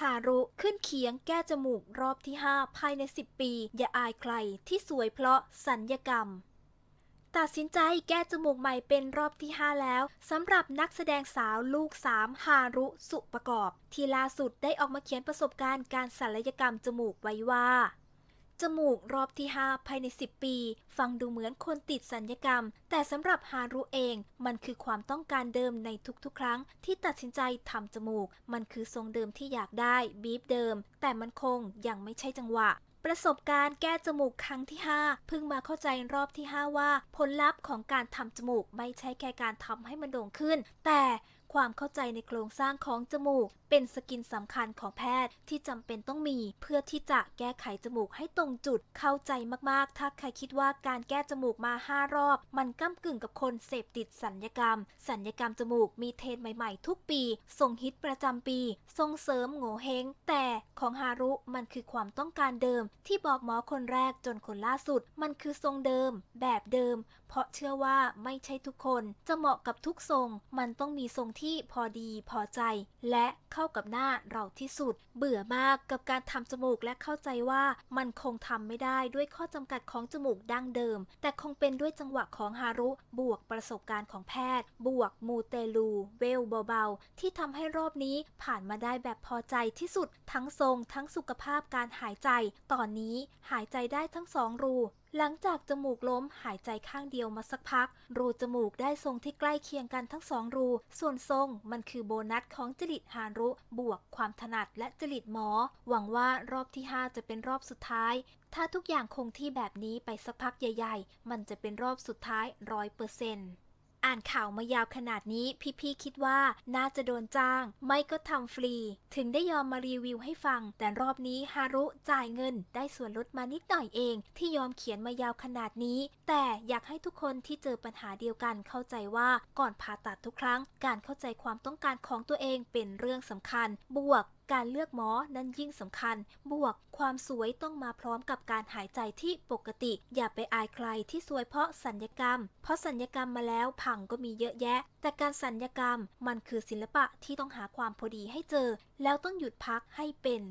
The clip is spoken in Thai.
ฮารุขึ้นเคียงแก้จมูก รอบที่ 5 ภายใน 10 ปี อย่าอายใคร ที่สวยเพราะสัญญกรรม ตัดสินใจแก้จมูกใหม่เป็นรอบที่ 5 แล้วสำหรับนักแสดงสาวลูก3ฮารุ สุประกอบ ที่ล่าสุดได้ออกมาเขียนประสบการณ์การศัลยกรรมจมูกไว้ว่าจมูกรอบที่ 5 ภายใน 10 ปี ฟังดูเหมือนคนติดสัญญกรรม แต่สำหรับฮารุเอง มันคือความต้องการเดิมในทุกๆครั้ง ที่ตัดสินใจทำจมูก มันคือทรงเดิมที่อยากได้บีบเดิม แต่มันคงยังไม่ใช่จังหวะ ประสบการณ์แก้จมูกครั้งที่5เพิ่งมาเข้าใจรอบที่ 5 ว่าผลลัพธ์ของการทำจมูกไม่ใช่แค่การทำให้มันโด่งขึ้น แต่ความเข้าใจในโครงสร้างของจมูกเป็นสกินสำคัญของแพทย์ที่จำเป็นต้องมี เพื่อที่จะแก้ไขจมูกให้ตรงจุดเข้าใจมากๆ ถ้าใครคิดว่าการแก้จมูกมา5รอบ มันก้ากึ่งกับคนเสพติดสัญญกรรม สัญญกรรมจมูกมีเทรนใหม่ๆทุกปีส่งฮิตประจำปีส่งเสริมโง่เฮงแต่ของฮารุมันคือความต้องการเดิม ที่บอกหมอคนแรกจนคนล่าสุด มันคือทรงเดิม แบบเดิม เพราะเชื่อว่าไม่ใช่ทุกคนจะเหมาะกับทุกทรง มันต้องมีทรงที่ที่พอดีพอใจ และเข้ากับหน้าเราที่สุด เบื่อมากกับการทำจมูกและเข้าใจว่ามันคงทำไม่ได้ด้วยข้อจำกัดของจมูกดั้งเดิม แต่คงเป็นด้วยจังหวะของฮารุบวกประสบการณ์ของแพทย์ บวกมูเตลู เวลเบาๆที่ทำให้รอบนี้ผ่านมาได้แบบพอใจที่สุด ทั้งทรง ทั้งสุขภาพการหายใจ ตอนนี้หายใจได้ทั้งสองรูหลังจากจมูกล้มหายใจข้างเดียวมาสักพัก รูจมูกได้ทรงที่ใกล้เคียงกันทั้งสองรู ส่วนทรงมันคือโบนัสของจริตฮารุ บวก ความถนัดและจริตหมอ หวังว่ารอบที่ 5 จะเป็นรอบสุดท้าย ถ้าทุกอย่างคงที่แบบนี้ไปสักพักใหญ่ๆ มันจะเป็นรอบสุดท้ายร้อยเปอร์เซ็นต์อ่านข่าวมายาวขนาดนี้ พี่ๆคิดว่าน่าจะโดนจ้างไม่ก็ทำฟรี ถึงได้ยอมมารีวิวให้ฟัง แต่รอบนี้ฮารุจ่ายเงิน ได้ส่วนลดมานิดหน่อยเอง ที่ยอมเขียนมายาวขนาดนี้ แต่อยากให้ทุกคนที่เจอปัญหาเดียวกันเข้าใจว่าก่อนผ่าตัดทุกครั้ง การเข้าใจความต้องการของตัวเองเป็นเรื่องสำคัญ บวกการเลือกหมอนั้นยิ่งสำคัญ บวกความสวยต้องมาพร้อมกับการหายใจที่ปกติ อย่าไปอายใคร ที่สวยเพราะสัญญกรรม เพราะสัญญกรรมมาแล้วพังก็มีเยอะแยะ แต่การสัญญกรรม มันคือศิลปะที่ต้องหาความพอดีให้เจอ แล้วต้องหยุดพักให้เป็น